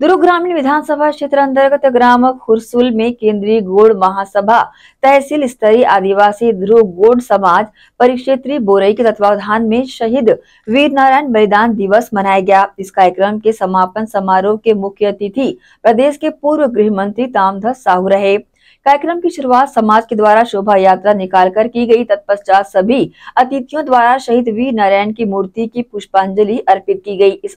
दुर्ग ग्रामीण विधानसभा क्षेत्र अंतर्गत ग्राम खुरसुल में केंद्रीय गोड़ महासभा तहसील स्तरीय आदिवासी ध्रुव गोड़ समाज परिक्षेत्री बोरई के तत्वावधान में शहीद वीर नारायण बलिदान दिवस मनाया गया इस कार्यक्रम के समापन समारोह के मुख्य अतिथि प्रदेश के पूर्व गृह मंत्री तामधस साहू रहे कार्यक्रम की शुरुआत समाज के द्वारा शोभा यात्रा निकाल कर की गई तत्पश्चात सभी अतिथियों द्वारा शहीद वीर नारायण की मूर्ति की पुष्पांजलि अर्पित की गई इस